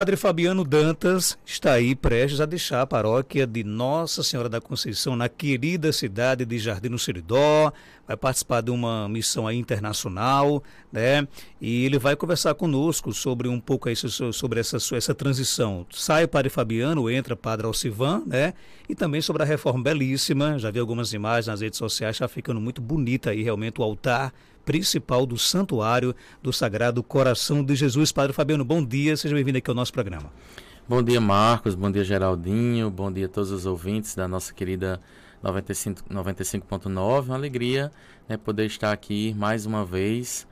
Padre Fabiano Dantas está aí prestes a deixar a paróquia de Nossa Senhora da Conceição na querida cidade de Jardim do Seridó, vai participar de uma missão internacional, né? E ele vai conversar conosco sobre um pouco aí, sobre essa, essa transição. Sai o Padre Fabiano, entra o Padre Alcivan, né? E também sobre a reforma belíssima, já vi algumas imagens nas redes sociais, está ficando muito bonita aí realmente o altar principal do Santuário do Sagrado Coração de Jesus. Padre Fabiano, bom dia, seja bem-vindo aqui ao nosso programa. Bom dia, Marcos, bom dia, Geraldinho, bom dia a todos os ouvintes da nossa querida 95.9. 95 uma alegria né, poder estar aqui mais uma vez.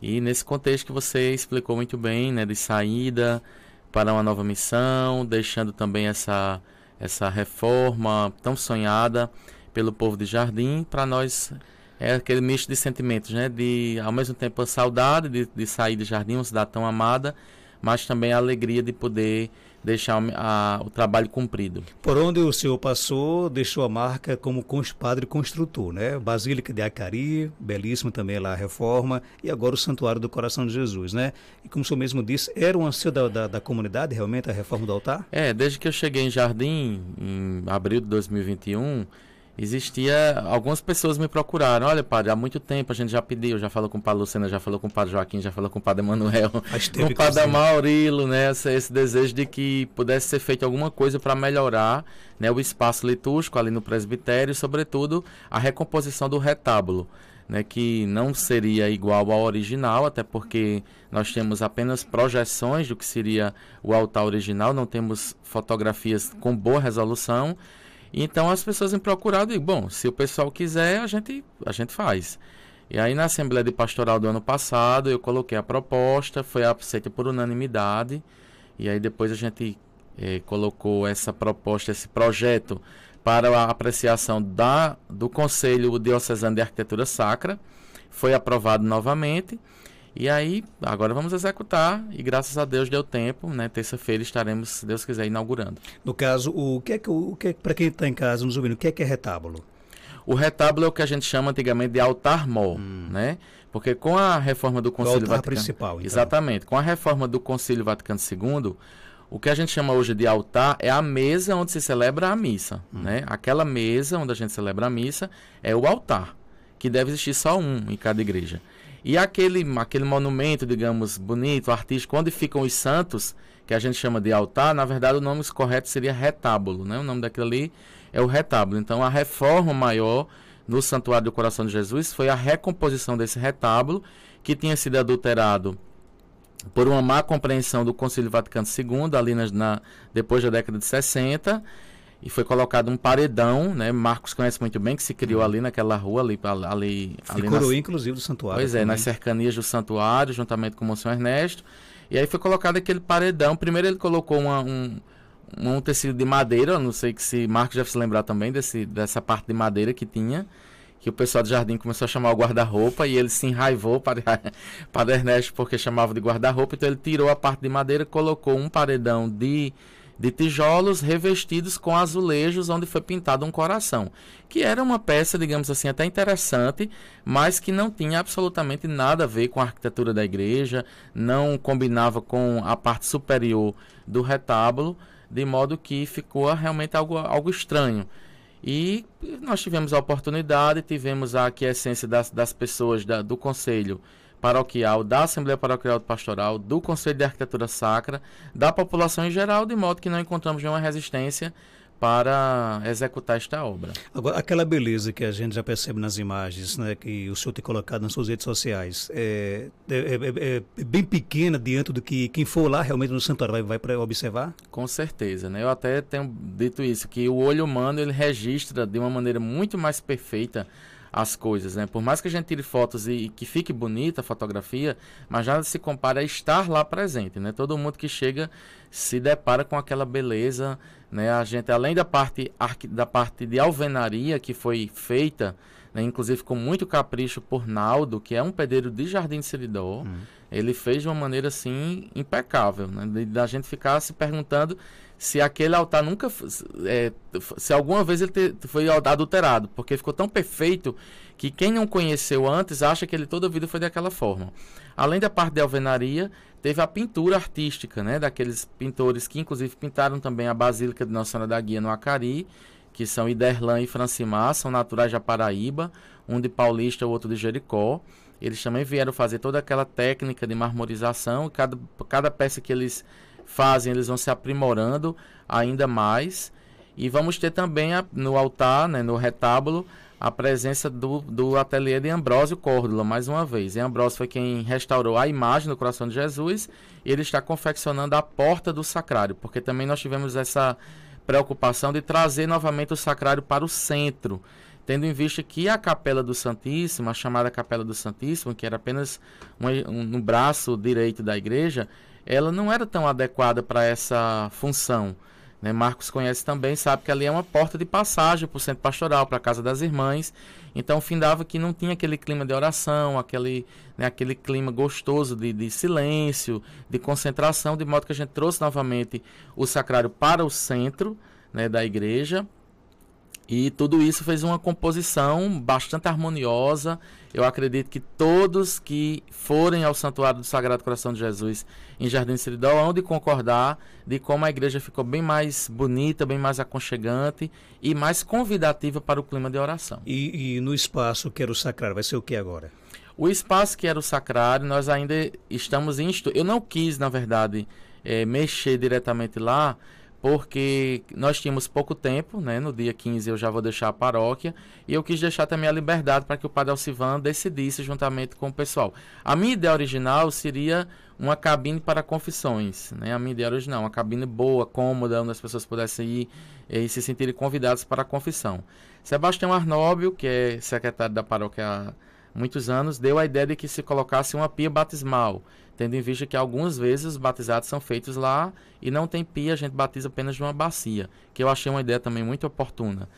E nesse contexto que você explicou muito bem, né, de saída para uma nova missão, deixando também essa, essa reforma tão sonhada pelo povo de Jardim para nós é aquele misto de sentimentos, né? De ao mesmo tempo a saudade de, de sair de Jardim, uma cidade tão amada, mas também a alegria de poder deixar a, a, o trabalho cumprido. Por onde o senhor passou, deixou a marca como padre construtor, né? Basílica de Acari, belíssimo também lá a reforma, e agora o Santuário do Coração de Jesus, né? E como o senhor mesmo disse, era um anseio da, da, da comunidade realmente a reforma do altar? É, desde que eu cheguei em Jardim, em abril de 2021 existia. Algumas pessoas me procuraram. Olha, padre, há muito tempo a gente já pediu, já falou com o padre Lucena, já falou com o padre Joaquim, já falou com o padre Manuel com o padre assim. Maurilo, né? Esse, esse, desejo de que pudesse ser feito alguma coisa para melhorar né, o espaço litúrgico ali no presbitério e, sobretudo, a recomposição do retábulo. Né, que não seria igual ao original, até porque nós temos apenas projeções do que seria o altar original, não temos fotografias com boa resolução. Então as pessoas me procuraram e, bom, se o pessoal quiser, a gente, a gente faz. E aí na Assembleia de Pastoral do ano passado, eu coloquei a proposta, foi aceita por unanimidade. E aí depois a gente eh, colocou essa proposta, esse projeto para a apreciação da, do Conselho Diocesano de Arquitetura Sacra. Foi aprovado novamente. E aí, agora vamos executar e graças a Deus deu tempo, né? Terça-feira estaremos, se Deus quiser, inaugurando. No caso, o que é que, o que é, para quem está em casa nos ouvindo, o que é que é retábulo? O retábulo é o que a gente chama antigamente de altar mor, hum. né? Porque com a reforma do conselho altar Vaticano, principal, então. exatamente, com a reforma do Conselho Vaticano II, o que a gente chama hoje de altar é a mesa onde se celebra a missa, hum. né? Aquela mesa onde a gente celebra a missa é o altar, que deve existir só um em cada igreja. E aquele, aquele monumento, digamos, bonito, artístico, onde ficam os santos, que a gente chama de altar, na verdade o nome correto seria retábulo, né? O nome daquilo ali é o retábulo. Então a reforma maior no Santuário do Coração de Jesus foi a recomposição desse retábulo, que tinha sido adulterado por uma má compreensão do Concílio Vaticano II, ali na, na depois da década de 60, e foi colocado um paredão, né? Marcos conhece muito bem, que se criou uhum. ali naquela rua, ali. ali, ali Ficou inclusive, do santuário. Pois é, nas cercanias do santuário, juntamente com o Monsenhor Ernesto. E aí foi colocado aquele paredão. Primeiro ele colocou uma, um, um tecido de madeira, não sei que se Marcos deve se lembrar também desse, dessa parte de madeira que tinha. Que o pessoal do jardim começou a chamar o guarda-roupa e ele se enraivou para, para Ernesto porque chamava de guarda-roupa. Então ele tirou a parte de madeira, colocou um paredão de de tijolos revestidos com azulejos onde foi pintado um coração, que era uma peça, digamos assim, até interessante, mas que não tinha absolutamente nada a ver com a arquitetura da igreja, não combinava com a parte superior do retábulo, de modo que ficou realmente algo, algo estranho. E nós tivemos a oportunidade, tivemos a aquiescência das, das pessoas da, do conselho paroquial, da Assembleia Paroquial Pastoral, do Conselho de Arquitetura Sacra, da população em geral, de modo que não encontramos nenhuma resistência para executar esta obra. Agora, aquela beleza que a gente já percebe nas imagens, né, que o senhor tem colocado nas suas redes sociais, é, é, é, é bem pequena diante do que quem for lá realmente no santuário vai, vai observar? Com certeza, né? Eu até tenho dito isso, que o olho humano ele registra de uma maneira muito mais perfeita as coisas, né? Por mais que a gente tire fotos e, e, que fique bonita a fotografia, mas nada se compara a estar lá presente, né? Todo mundo que chega se depara com aquela beleza, né? A gente, além da parte, da parte de alvenaria que foi feita, né? inclusive com muito capricho por Naldo, que é um pedreiro de Jardim de Seridó, uhum. Ele fez de uma maneira assim impecável, né? da gente ficar se perguntando se aquele altar nunca é, se alguma vez ele te, foi adulterado, porque ficou tão perfeito que quem não conheceu antes acha que ele toda a vida foi daquela forma. Além da parte de alvenaria, teve a pintura artística, né, daqueles pintores que inclusive pintaram também a Basílica de Nossa Senhora da Guia no Acari, que são Iderlan e Francimar, são naturais da Paraíba, um de Paulista, o outro de Jericó. Eles também vieram fazer toda aquela técnica de marmorização. Cada, cada peça que eles fazem, eles vão se aprimorando ainda mais. E vamos ter também a, no altar, né, no retábulo, a presença do, do ateliê de Ambrósio Córdula, mais uma vez. E Ambrósio foi quem restaurou a imagem do coração de Jesus. E ele está confeccionando a porta do sacrário, porque também nós tivemos essa preocupação de trazer novamente o sacrário para o centro tendo em vista que a Capela do Santíssimo, a chamada Capela do Santíssimo, que era apenas um, um, no braço direito da igreja, ela não era tão adequada para essa função. Né? Marcos conhece também, sabe que ali é uma porta de passagem para o centro pastoral, para a casa das irmãs. Então, findava que não tinha aquele clima de oração, aquele, né, aquele clima gostoso de, de silêncio, de concentração, de modo que a gente trouxe novamente o sacrário para o centro né, da igreja e tudo isso fez uma composição bastante harmoniosa. Eu acredito que todos que forem ao Santuário do Sagrado Coração de Jesus em Jardim de Seridó hão de concordar de como a igreja ficou bem mais bonita, bem mais aconchegante e mais convidativa para o clima de oração. E, e no espaço que era o sacrário, vai ser o que agora? O espaço que era o sacrário, nós ainda estamos em Eu não quis, na verdade, é, mexer diretamente lá, porque nós tínhamos pouco tempo, né? No dia 15 eu já vou deixar a paróquia e eu quis deixar também a liberdade para que o Padre Alcivan decidisse juntamente com o pessoal. A minha ideia original seria uma cabine para confissões, né? A minha ideia original, uma cabine boa, cômoda, onde as pessoas pudessem ir eh, e se sentirem convidadas para a confissão. Sebastião Arnóbio, que é secretário da paróquia muitos anos, deu a ideia de que se colocasse uma pia batismal, tendo em vista que algumas vezes os batizados são feitos lá e não tem pia, a gente batiza apenas de uma bacia, que eu achei uma ideia também muito oportuna.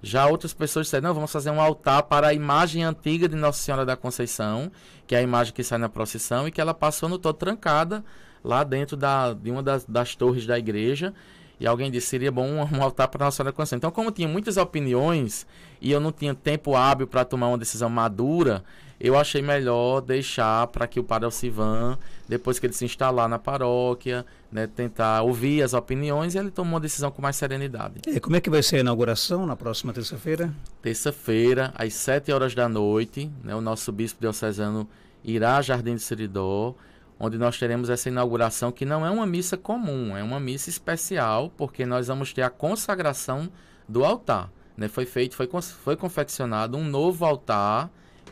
Já outras pessoas disseram, não, vamos fazer um altar para a imagem antiga de Nossa Senhora da Conceição, que é a imagem que sai na procissão e que ela passou no todo trancada lá dentro da, de uma das, das torres da igreja. E alguém disse, seria bom um altar para Nossa Senhora da Conceição. Então, como tinha muitas opiniões e eu não tinha tempo hábil para tomar uma decisão madura, eu achei melhor deixar para que o padre Alcivan, depois que ele se instalar na paróquia, né, tentar ouvir as opiniões, ele tomou uma decisão com mais serenidade. E como é que vai ser a inauguração na próxima terça-feira? Terça-feira, às sete horas da noite, né, o nosso bispo diocesano irá ao Jardim de Seridó, onde nós teremos essa inauguração que não é uma missa comum, é uma missa especial, porque nós vamos ter a consagração do altar. Né? Foi feito, foi, foi confeccionado um novo altar.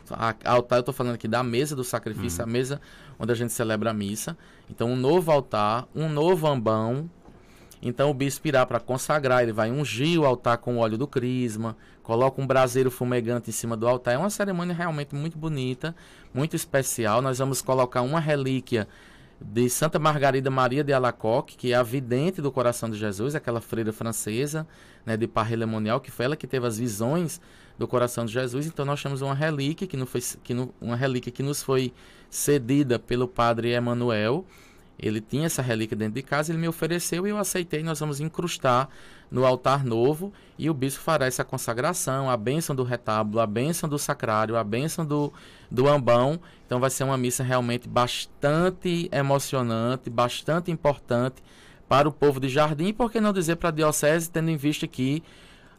A, a altar, eu estou falando aqui da mesa do sacrifício, uhum. a mesa onde a gente celebra a missa. Então, um novo altar, um novo ambão. Então, o bispo irá para consagrar, ele vai ungir o altar com o óleo do crisma, coloca um braseiro fumegante em cima do altar. É uma cerimônia realmente muito bonita, muito especial. Nós vamos colocar uma relíquia de Santa Margarida Maria de Alacoque, que é a vidente do coração de Jesus, aquela freira francesa né, de Parrelemonial, que foi ela que teve as visões do coração de Jesus. Então nós temos uma relíquia que, não foi, que não, uma relíquia que nos foi cedida pelo padre Emanuel ele tinha essa relíquia dentro de casa, ele me ofereceu e eu aceitei. Nós vamos incrustar no altar novo e o bispo fará essa consagração, a bênção do retábulo, a bênção do sacrário, a bênção do, do ambão. Então vai ser uma missa realmente bastante emocionante, bastante importante para o povo de Jardim, e por que não dizer para a diocese, tendo em vista que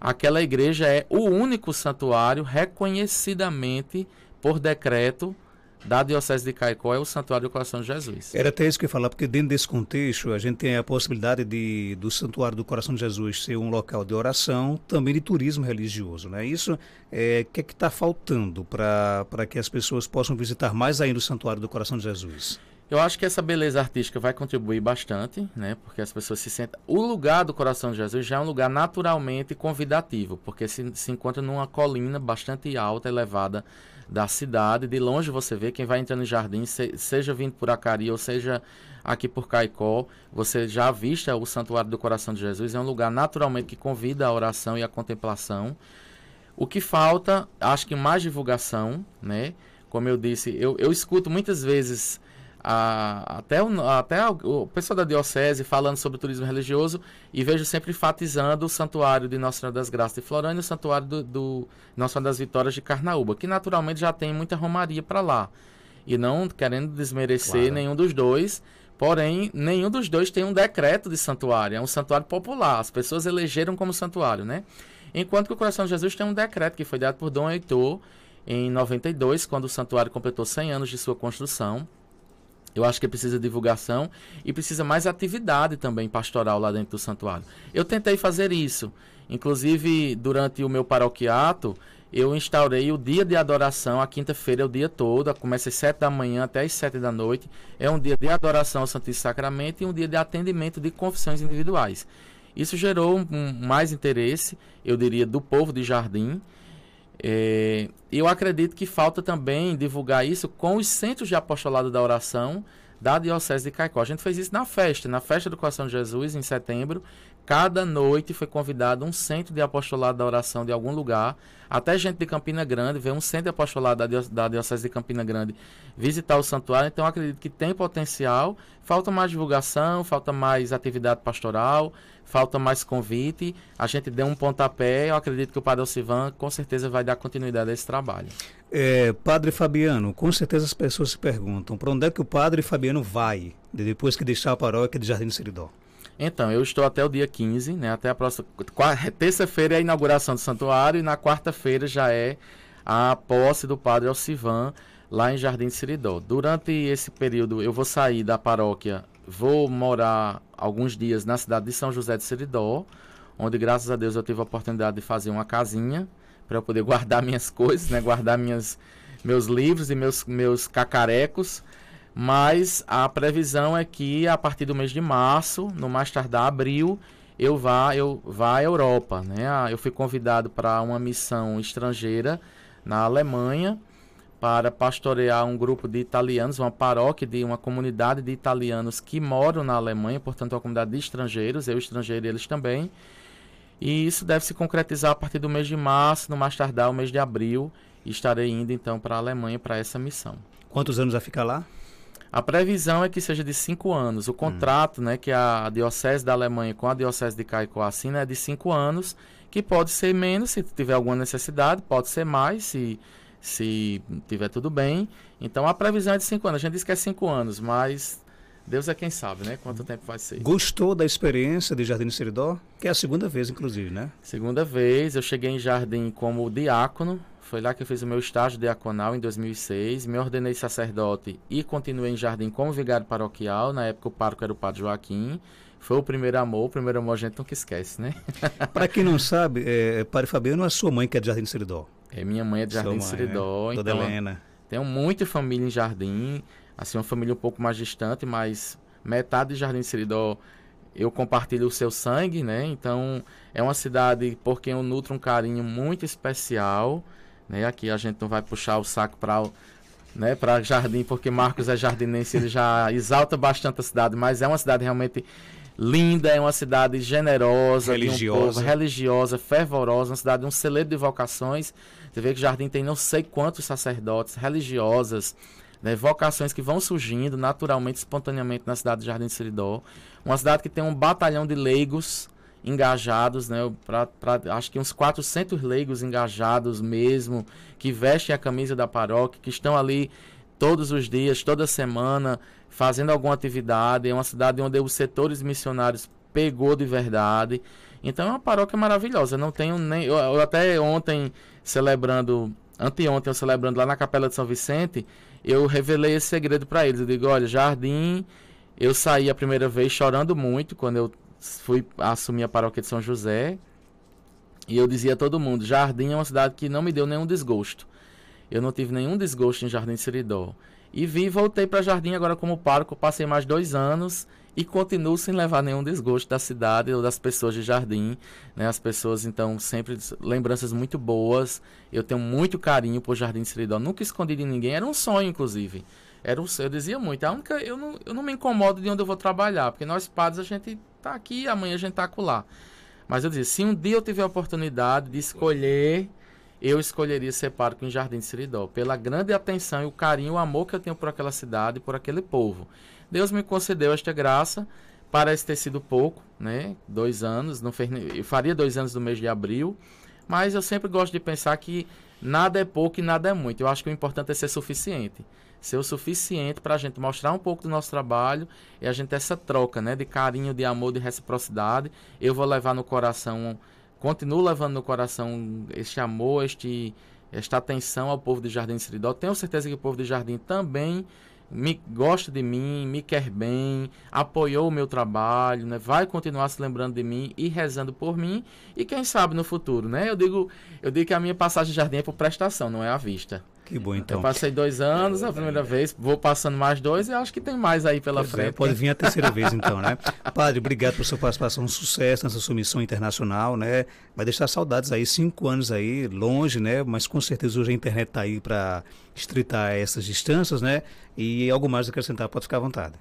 aquela igreja é o único santuário reconhecidamente por decreto da Diocese de Caicó é o Santuário do Coração de Jesus. Era até isso que eu ia falar, porque dentro desse contexto a gente tem a possibilidade de do Santuário do Coração de Jesus ser um local de oração, também de turismo religioso. Né? Isso é que é que está faltando para que as pessoas possam visitar mais ainda o Santuário do Coração de Jesus? Eu acho que essa beleza artística vai contribuir bastante, né? Porque as pessoas se sentem. O lugar do Coração de Jesus já é um lugar naturalmente convidativo, porque se, se encontra numa colina bastante alta, elevada da cidade. De longe você vê quem vai entrando em jardim, se, seja vindo por Acari ou seja aqui por Caicó, você já avista o Santuário do Coração de Jesus. É um lugar naturalmente que convida a oração e a contemplação. O que falta, acho que mais divulgação, né? Como eu disse, eu, eu escuto muitas vezes a, até, o, até o, pessoal da Diocese falando sobre turismo religioso e vejo sempre enfatizando o santuário de Nossa Senhora das Graças de Florânia e o santuário do, do Nossa Senhora das Vitórias de Carnaúba, que naturalmente já tem muita romaria para lá. E não querendo desmerecer claro. nenhum dos dois, porém, nenhum dos dois tem um decreto de santuário, é um santuário popular, as pessoas elegeram como santuário, né? Enquanto que o Coração de Jesus tem um decreto que foi dado por Dom Heitor em 92, quando o santuário completou 100 anos de sua construção eu acho que precisa divulgação e precisa mais atividade também pastoral lá dentro do santuário. Eu tentei fazer isso. Inclusive, durante o meu paroquiato, eu instaurei o dia de adoração, a quinta-feira é o dia todo, começa às sete da manhã até às sete da noite. É um dia de adoração ao Santíssimo Sacramento e um dia de atendimento de confissões individuais. Isso gerou um, um, mais interesse, eu diria, do povo de Jardim é, eu acredito que falta também divulgar isso com os centros de apostolado da oração da Diocese de Caicó. A gente fez isso na festa, na festa do Coração de Jesus, em setembro. Cada noite foi convidado um centro de apostolado da oração de algum lugar. Até gente de Campina Grande, veio um centro de apostolado da, Dio, da Diocese de Campina Grande visitar o santuário. Então, acredito que tem potencial. Falta mais divulgação, falta mais atividade pastoral, falta mais convite. A gente deu um pontapé. Eu acredito que o Padre Alcivan com certeza vai dar continuidade a esse trabalho. É, padre Fabiano, com certeza as pessoas se perguntam para onde é que o Padre Fabiano vai depois que deixar a paróquia de Jardim Seridó? Então, eu estou até o dia 15, né? Até a próxima. Terça-feira é a inauguração do santuário e na quarta-feira já é a posse do padre Alcivan lá em Jardim de Siridó. Durante esse período, eu vou sair da paróquia, vou morar alguns dias na cidade de São José de Siridó, onde, graças a Deus, eu tive a oportunidade de fazer uma casinha para eu poder guardar minhas coisas, né? Guardar minhas, meus livros e meus, meus cacarecos. Mas a previsão é que a partir do mês de março, no mais tardar abril, eu vá, eu vá à Europa. Né? Ah, eu fui convidado para uma missão estrangeira na Alemanha para pastorear um grupo de italianos, uma paróquia de uma comunidade de italianos que moram na Alemanha, portanto, uma comunidade de estrangeiros, eu estrangeiro e eles também. E isso deve se concretizar a partir do mês de março, no mais tardar o mês de abril, estarei indo então para a Alemanha para essa missão. Quantos anos vai ficar lá? A previsão é que seja de cinco anos. O hum. contrato, hum. né, que a diocese da Alemanha com a diocese de Caicó assina é de cinco anos, que pode ser menos se tiver alguma necessidade, pode ser mais se se tiver tudo bem. Então a previsão é de cinco anos. A gente diz que é cinco anos, mas Deus é quem sabe, né? Quanto tempo vai ser. Gostou da experiência de Jardim Seridó? Que é a segunda vez, inclusive, né? Segunda vez. Eu cheguei em Jardim como diácono. Foi lá que eu fiz o meu estágio diaconal em 2006, me ordenei sacerdote e continuei em jardim como vigário paroquial. Na época o parco era o Padre Joaquim. Foi o primeiro amor, o primeiro amor a gente nunca esquece, né? Para quem não sabe, é, é Padre Fabiano, a é sua mãe que é de Jardim de Seridó. É, minha mãe é de Jardim mãe, de Seridó. Né? Toda então, Helena. Tenho muita família em Jardim, assim, uma família um pouco mais distante, mas metade de Jardim de Seridó eu compartilho o seu sangue, né? Então, é uma cidade por quem eu nutro um carinho muito especial. Né? Aqui a gente não vai puxar o saco para né, para Jardim, porque Marcos é jardinense, ele já exalta bastante a cidade, mas é uma cidade realmente linda, é uma cidade generosa, religiosa, um povo, religiosa fervorosa, uma cidade um celeiro de vocações. Você vê que Jardim tem não sei quantos sacerdotes religiosas, né, vocações que vão surgindo naturalmente, espontaneamente na cidade de Jardim de Seridó. Uma cidade que tem um batalhão de leigos, engajados, né? Pra, pra, acho que uns 400 leigos engajados mesmo, que vestem a camisa da paróquia, que estão ali todos os dias, toda semana, fazendo alguma atividade. É uma cidade onde os setores missionários pegou de verdade. Então é uma paróquia maravilhosa. Eu não tenho nem. Eu, eu até ontem celebrando, anteontem eu celebrando lá na Capela de São Vicente, eu revelei esse segredo para eles. Eu digo, olha, jardim. Eu saí a primeira vez chorando muito quando eu fui assumir a paróquia de São José e eu dizia a todo mundo: Jardim é uma cidade que não me deu nenhum desgosto. Eu não tive nenhum desgosto em Jardim de Seridó. E vim voltei para Jardim agora como pároco, passei mais dois anos e continuo sem levar nenhum desgosto da cidade ou das pessoas de Jardim. Né? As pessoas, então, sempre lembranças muito boas. Eu tenho muito carinho por Jardim de Seridó. Nunca escondi de ninguém, era um sonho, inclusive era um, eu dizia muito, a única, eu não, eu não me incomodo de onde eu vou trabalhar, porque nós padres a gente tá aqui, amanhã a gente tá acolá. Mas eu dizia, se um dia eu tiver a oportunidade de escolher, eu escolheria ser parco em Jardim de Seridó, pela grande atenção e o carinho, o amor que eu tenho por aquela cidade, por aquele povo. Deus me concedeu esta graça, parece ter sido pouco, né? Dois anos, não fez, eu faria dois anos no mês de abril, mas eu sempre gosto de pensar que nada é pouco e nada é muito. Eu acho que o importante é ser suficiente ser o suficiente para a gente mostrar um pouco do nosso trabalho e a gente ter essa troca, né, de carinho, de amor, de reciprocidade. Eu vou levar no coração, continuo levando no coração este amor, este esta atenção ao povo de Jardim Seridó. Tenho certeza que o povo de Jardim também me gosta de mim, me quer bem, apoiou o meu trabalho, né? Vai continuar se lembrando de mim e rezando por mim e quem sabe no futuro, né? Eu digo, eu digo que a minha passagem de jardim é por prestação, não é à vista. Que bom, então. Eu passei dois anos a primeira vez, vou passando mais dois e acho que tem mais aí pela pois é, frente. É, pode vir a terceira vez, então, né? Padre, obrigado pela sua participação, um sucesso nessa sua missão internacional, né? Vai deixar saudades aí, cinco anos aí, longe, né? Mas com certeza hoje a internet está aí para estreitar essas distâncias, né? E algo mais acrescentar, pode ficar à vontade.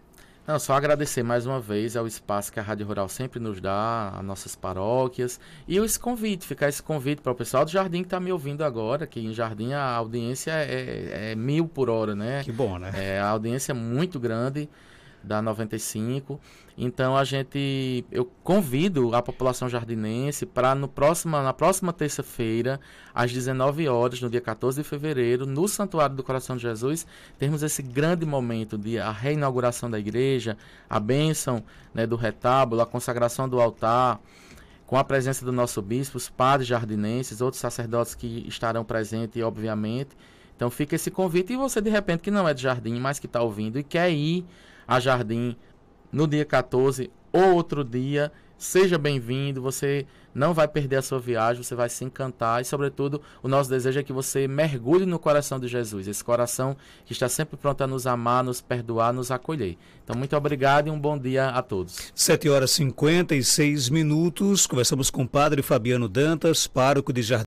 Não, só agradecer mais uma vez ao espaço que a Rádio Rural sempre nos dá, a nossas paróquias. E esse convite, ficar esse convite para o pessoal do Jardim que está me ouvindo agora, que em Jardim a audiência é, é, é, mil por hora, né? Que bom, né? É, a audiência é muito grande da 95. Então a gente, eu convido a população jardinense para no próxima, na próxima terça-feira, às 19 horas, no dia 14 de fevereiro, no Santuário do Coração de Jesus, termos esse grande momento de a reinauguração da igreja, a bênção né, do retábulo, a consagração do altar, com a presença do nosso bispo, os padres jardinenses, outros sacerdotes que estarão presentes, obviamente. Então fica esse convite e você de repente que não é de jardim, mas que está ouvindo e quer ir a Jardim no dia 14 ou outro dia. Seja bem-vindo, você não vai perder a sua viagem, você vai se encantar e, sobretudo, o nosso desejo é que você mergulhe no coração de Jesus, esse coração que está sempre pronto a nos amar, nos perdoar, nos acolher. Então, muito obrigado e um bom dia a todos. 7 horas e 56 minutos, conversamos com o padre Fabiano Dantas, pároco de Jardim.